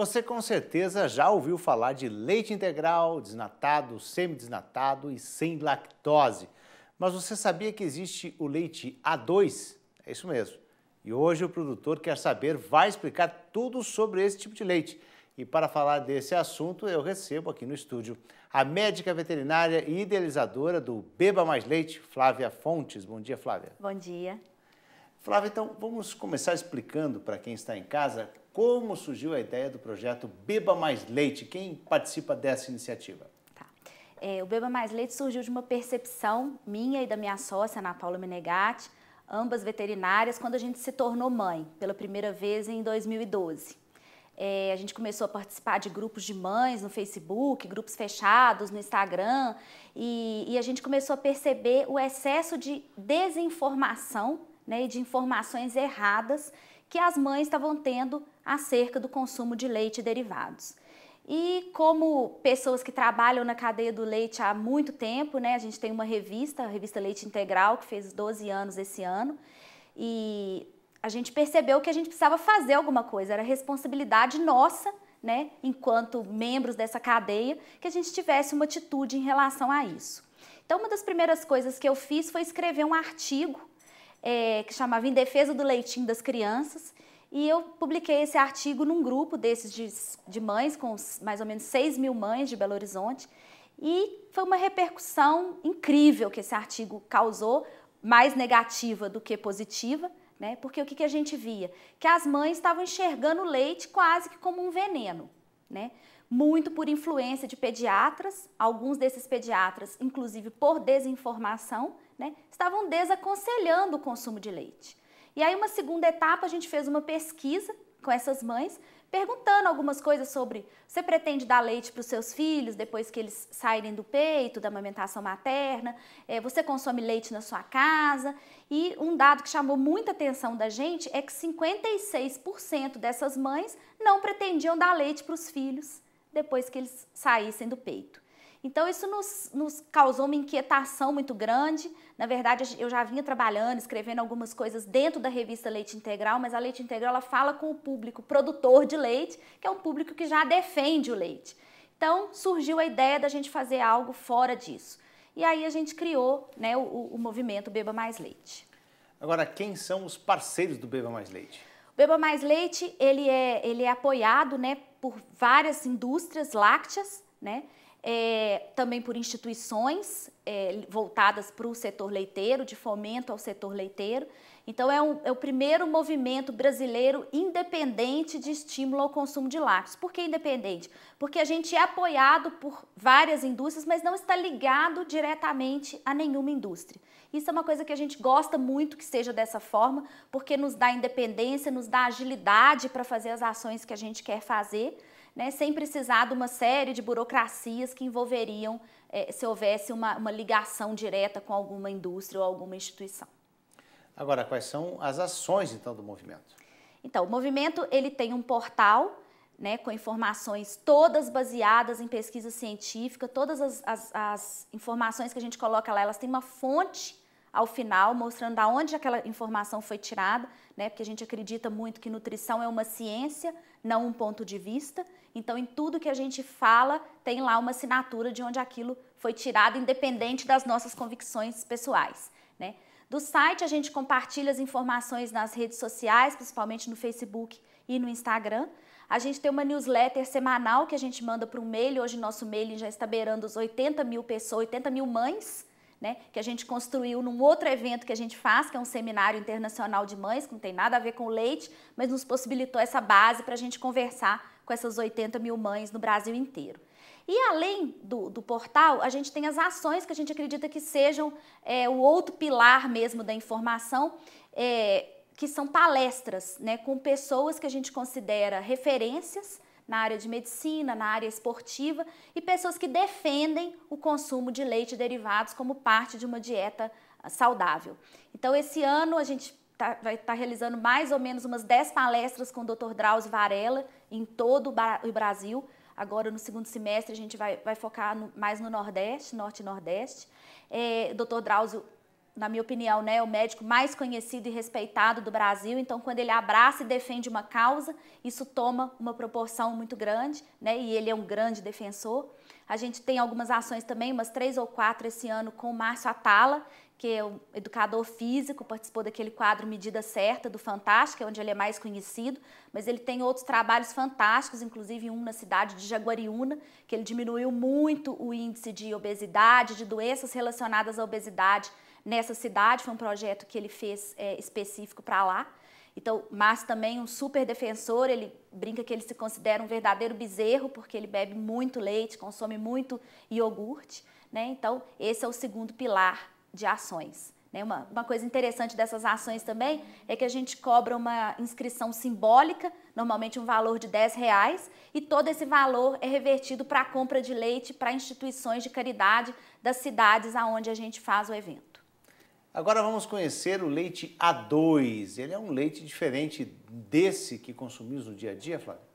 Você com certeza já ouviu falar de leite integral, desnatado, semidesnatado e sem lactose. Mas você sabia que existe o leite A2? É isso mesmo. E hoje o produtor quer saber, vai explicar tudo sobre esse tipo de leite. E para falar desse assunto, eu recebo aqui no estúdio a médica veterinária e idealizadora do Beba Mais Leite, Flávia Fontes. Bom dia, Flávia. Bom dia. Flávia, então vamos começar explicando para quem está em casa como surgiu a ideia do projeto Beba Mais Leite? Quem participa dessa iniciativa? Tá. É, o Beba Mais Leite surgiu de uma percepção minha e da minha sócia, Ana Paula Menegatti, ambas veterinárias, quando a gente se tornou mãe, pela primeira vez em 2012. É, a gente começou a participar de grupos de mães no Facebook, grupos fechados no Instagram, e, e a gente começou a perceber o excesso de desinformação né, e de informações erradas que as mães estavam tendo acerca do consumo de leite e derivados. E como pessoas que trabalham na cadeia do leite há muito tempo, né, a gente tem uma revista, a revista Leite Integral, que fez 12 anos esse ano, e a gente percebeu que a gente precisava fazer alguma coisa, era responsabilidade nossa, né, enquanto membros dessa cadeia, que a gente tivesse uma atitude em relação a isso. Então, uma das primeiras coisas que eu fiz foi escrever um artigo é, que chamava Em Defesa do Leitinho das Crianças. E eu publiquei esse artigo num grupo desses de, de mães, com mais ou menos 6 mil mães de Belo Horizonte. E foi uma repercussão incrível que esse artigo causou, mais negativa do que positiva, né? porque o que, que a gente via? Que as mães estavam enxergando o leite quase que como um veneno. Né? muito por influência de pediatras, alguns desses pediatras, inclusive por desinformação, né, estavam desaconselhando o consumo de leite. E aí, uma segunda etapa, a gente fez uma pesquisa com essas mães, perguntando algumas coisas sobre você pretende dar leite para os seus filhos depois que eles saírem do peito, da amamentação materna, é, você consome leite na sua casa. E um dado que chamou muita atenção da gente é que 56% dessas mães não pretendiam dar leite para os filhos depois que eles saíssem do peito. Então, isso nos, nos, causou uma inquietação muito grande. Na verdade, eu já vinha trabalhando, escrevendo algumas coisas dentro da revista Leite Integral, mas a Leite Integral ela fala com o público produtor de leite, que é um público que já defende o leite. Então, surgiu a ideia da gente fazer algo fora disso. E aí a gente criou né, o, o movimento Beba Mais Leite. Agora, quem são os parceiros do Beba Mais Leite? Beba Mais Leite, ele é, ele é apoiado né, por várias indústrias lácteas, né? É, também por instituições é, voltadas para o setor leiteiro, de fomento ao setor leiteiro. Então, é, um, é o primeiro movimento brasileiro independente de estímulo ao consumo de lácteos. Por que independente? Porque a gente é apoiado por várias indústrias, mas não está ligado diretamente a nenhuma indústria. Isso é uma coisa que a gente gosta muito que seja dessa forma, porque nos dá independência, nos dá agilidade para fazer as ações que a gente quer fazer. Né, sem precisar de uma série de burocracias que envolveriam eh, se houvesse uma, uma ligação direta com alguma indústria ou alguma instituição. Agora, quais são as ações, então, do movimento? Então, o movimento ele tem um portal né, com informações todas baseadas em pesquisa científica, todas as, as, as, informações que a gente coloca lá, elas têm uma fonte ao final, mostrando de onde aquela informação foi tirada, né, porque a gente acredita muito que nutrição é uma ciência, não um ponto de vista. Então, em tudo que a gente fala, tem lá uma assinatura de onde aquilo foi tirado, independente das nossas convicções pessoais. Né? Do site a gente compartilha as informações nas redes sociais, principalmente no Facebook e no Instagram. A gente tem uma newsletter semanal que a gente manda para o mail. Hoje nosso mail já está beirando os 80 mil pessoas, 80 mil mães, né? Que a gente construiu num outro evento que a gente faz, que é um seminário internacional de mães, que não tem nada a ver com leite, mas nos possibilitou essa base para a gente conversar com essas 80 mil mães no Brasil inteiro. E além do, do, portal, a gente tem as ações que a gente acredita que sejam é, o outro pilar mesmo da informação, é, que são palestras, né, com pessoas que a gente considera referências na área de medicina, na área esportiva e pessoas que defendem o consumo de leite e derivados como parte de uma dieta ah, saudável. Então, esse ano a gente Tá, vai estar tá realizando mais ou menos umas 10 palestras com o Dr. Drauzio Varela em todo o Brasil. Agora, no segundo semestre, a gente vai, vai focar no, mais no Nordeste, Norte e Nordeste. É, Dr. Drauzio, na minha opinião, né, é o médico mais conhecido e respeitado do Brasil. Então, quando ele abraça e defende uma causa, isso toma uma proporção muito grande, né? E ele é um grande defensor. A gente tem algumas ações também, umas três ou quatro esse ano, com o Márcio Atala, que é um educador físico, participou daquele quadro Medida Certa do Fantástico, onde ele é mais conhecido, mas ele tem outros trabalhos fantásticos, inclusive um na cidade de Jaguariúna, que ele diminuiu muito o índice de obesidade, de doenças relacionadas à obesidade nessa cidade, foi um projeto que ele fez é, específico para lá. Então, Márcio também um super defensor, ele brinca que ele se considera um verdadeiro bezerro, porque ele bebe muito leite, consome muito iogurte, né? Então, esse é o segundo pilar de ações. Né? Uma, uma coisa interessante dessas ações também é que a gente cobra uma inscrição simbólica, normalmente um valor de 10 reais, e todo esse valor é revertido para a compra de leite para instituições de caridade das cidades aonde a gente faz o evento. Agora vamos conhecer o leite A2. Ele é um leite diferente desse que consumimos no dia a dia, Flávio?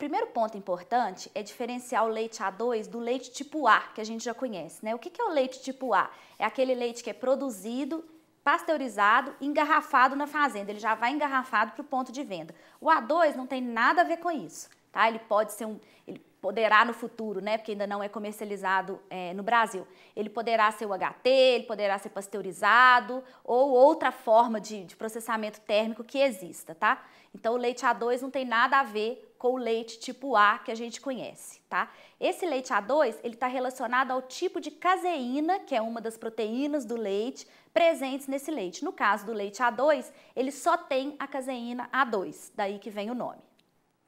Primeiro ponto importante é diferenciar o leite A2 do leite tipo A, que a gente já conhece, né? O que é o leite tipo A? É aquele leite que é produzido, pasteurizado, engarrafado na fazenda. Ele já vai engarrafado para o ponto de venda. O A2 não tem nada a ver com isso, tá? Ele pode ser um, ele poderá no futuro, né? Porque ainda não é comercializado é, no Brasil. Ele poderá ser o HT, ele poderá ser pasteurizado ou outra forma de, de processamento térmico que exista, tá? Então o leite A2 não tem nada a ver com o leite tipo A que a gente conhece, tá? Esse leite A2, ele está relacionado ao tipo de caseína, que é uma das proteínas do leite, presentes nesse leite. No caso do leite A2, ele só tem a caseína A2, daí que vem o nome.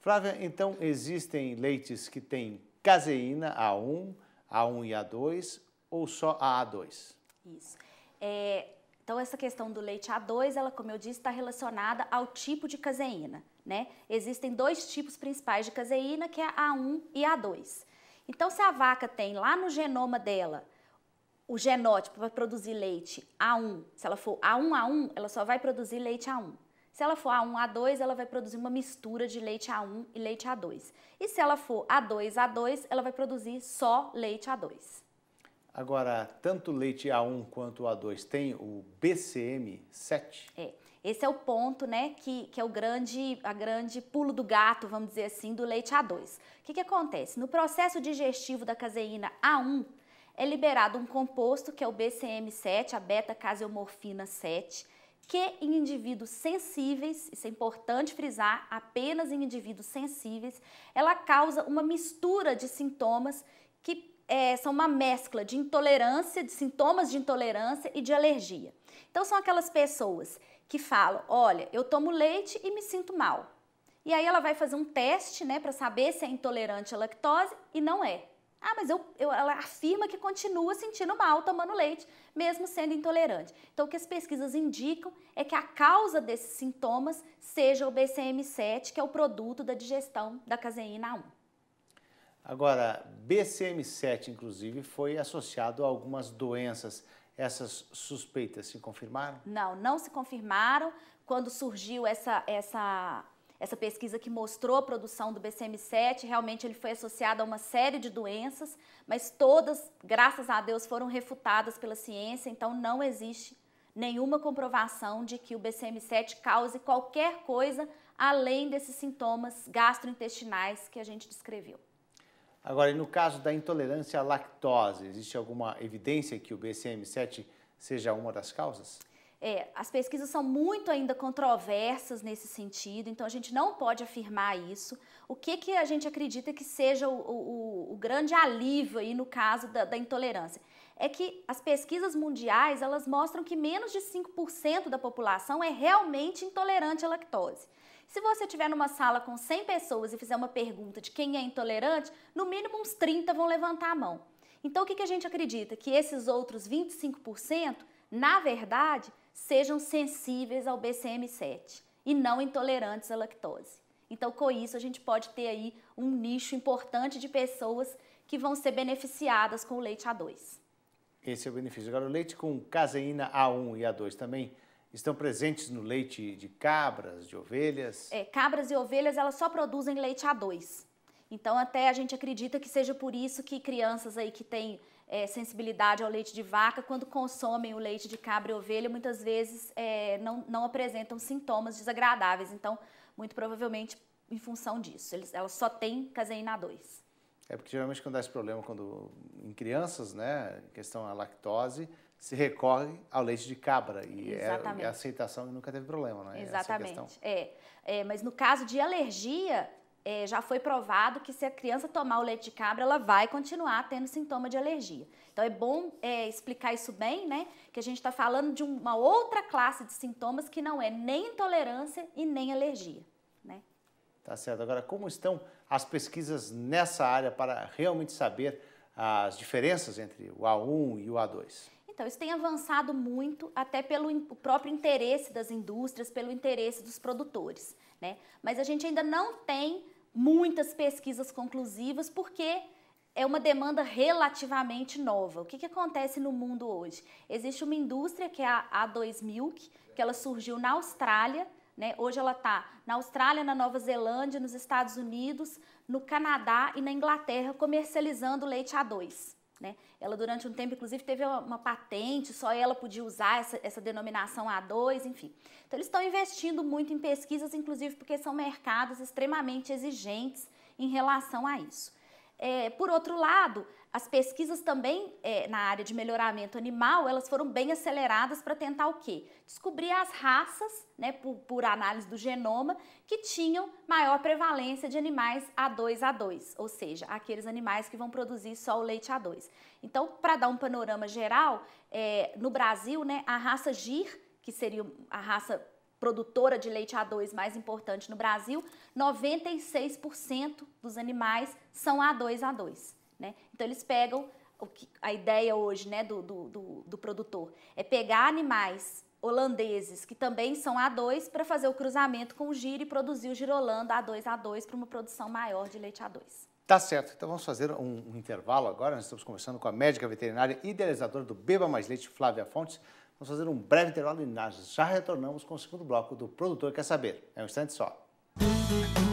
Flávia, então existem leites que têm caseína A1, A1 e A2 ou só a A2? Isso. É, então, essa questão do leite A2, ela, como eu disse, está relacionada ao tipo de caseína, né? Existem dois tipos principais de caseína, que é a 1 e a A2. Então, se a vaca tem lá no genoma dela o genótipo para produzir leite A1, se ela for A1A1, ela só vai produzir leite A1. Se ela for A1A2, ela vai produzir uma mistura de leite A1 e leite A2. E se ela for A2A2, ela vai produzir só leite A2. Agora, tanto o leite A1 quanto o A2 tem o BCM7? É. Esse é o ponto, né, que, que é o grande, a grande pulo do gato, vamos dizer assim, do leite A2. O que, que acontece? No processo digestivo da caseína A1, é liberado um composto que é o BCM7, a beta-caseomorfina 7, que em indivíduos sensíveis, isso é importante frisar, apenas em indivíduos sensíveis, ela causa uma mistura de sintomas que é, são uma mescla de intolerância, de sintomas de intolerância e de alergia. Então são aquelas pessoas que falam: olha, eu tomo leite e me sinto mal. E aí ela vai fazer um teste, né, para saber se é intolerante à lactose e não é. Ah, mas eu, eu, ela afirma que continua sentindo mal tomando leite, mesmo sendo intolerante. Então, o que as pesquisas indicam é que a causa desses sintomas seja o BCM7, que é o produto da digestão da caseína 1. Agora, BCM7, inclusive, foi associado a algumas doenças. Essas suspeitas se confirmaram? Não, não se confirmaram. Quando surgiu essa, essa, essa pesquisa que mostrou a produção do BCM7, realmente ele foi associado a uma série de doenças, mas todas, graças a Deus, foram refutadas pela ciência, então não existe nenhuma comprovação de que o BCM7 cause qualquer coisa além desses sintomas gastrointestinais que a gente descreveu. Agora, no caso da intolerância à lactose, existe alguma evidência que o BCM7 seja uma das causas? É, as pesquisas são muito ainda controversas nesse sentido, então a gente não pode afirmar isso. O que, que a gente acredita que seja o, o, o grande alívio aí no caso da, da intolerância? é que as pesquisas mundiais elas mostram que menos de 5% da população é realmente intolerante à lactose. Se você estiver numa sala com 100 pessoas e fizer uma pergunta de quem é intolerante, no mínimo uns 30 vão levantar a mão. Então o que, que a gente acredita? Que esses outros 25%, na verdade, sejam sensíveis ao BCM7 e não intolerantes à lactose. Então, com isso, a gente pode ter aí um nicho importante de pessoas que vão ser beneficiadas com o leite A2. Esse é o benefício. Agora, o leite com caseína A1 e A2 também estão presentes no leite de cabras, de ovelhas? É, cabras e ovelhas, elas só produzem leite A2. Então, até a gente acredita que seja por isso que crianças aí que têm é, sensibilidade ao leite de vaca, quando consomem o leite de cabra e ovelha, muitas vezes é, não, não apresentam sintomas desagradáveis. Então, muito provavelmente em função disso. Eles, elas só têm caseína A2. É porque geralmente quando dá esse problema quando, em crianças, né, questão a lactose, se recorre ao leite de cabra e é, é Exatamente. é, a aceitação e nunca teve problema, né? É Exatamente. É, é, mas no caso de alergia, é, já foi provado que se a criança tomar o leite de cabra, ela vai continuar tendo sintoma de alergia. Então é bom é, explicar isso bem, né? Que a gente está falando de uma outra classe de sintomas que não é nem intolerância e nem alergia. Tá certo. Agora, como estão as pesquisas nessa área para realmente saber as diferenças entre o A1 e o A2? Então, isso tem avançado muito, até pelo próprio interesse das indústrias, pelo interesse dos produtores. Né? Mas a gente ainda não tem muitas pesquisas conclusivas, porque é uma demanda relativamente nova. O que, que acontece no mundo hoje? Existe uma indústria que é a A2 Milk, que ela surgiu na Austrália, né? Hoje ela está na Austrália, na Nova Zelândia, nos Estados Unidos, no Canadá e na Inglaterra comercializando leite A2. Né? Ela durante um tempo, inclusive, teve uma, uma patente, só ela podia usar essa, essa, denominação A2, enfim. Então eles estão investindo muito em pesquisas, inclusive porque são mercados extremamente exigentes em relação a isso. É, por outro lado, as pesquisas também é, na área de melhoramento animal, elas foram bem aceleradas para tentar o quê? Descobrir as raças, né, por, por, análise do genoma, que tinham maior prevalência de animais A2A2, 2 ou seja, aqueles animais que vão produzir só o leite A2. Então, para dar um panorama geral, é, no Brasil, né, a raça GIR, que seria a raça produtora de leite A2 mais importante no Brasil, 96% dos animais são A2A2. Né? Então eles pegam que, a ideia hoje né, do, do, do, do produtor é pegar animais holandeses, que também são A2, para fazer o cruzamento com o giro e produzir o girolando a a A2, para uma produção maior de leite A2. Tá certo. Então vamos fazer um, um, intervalo agora. Nós estamos conversando com a médica veterinária e idealizadora do Beba Mais Leite, Flávia Fontes. Vamos fazer um breve intervalo e nós já retornamos com o segundo bloco do Produtor Quer Saber. É um instante só. Música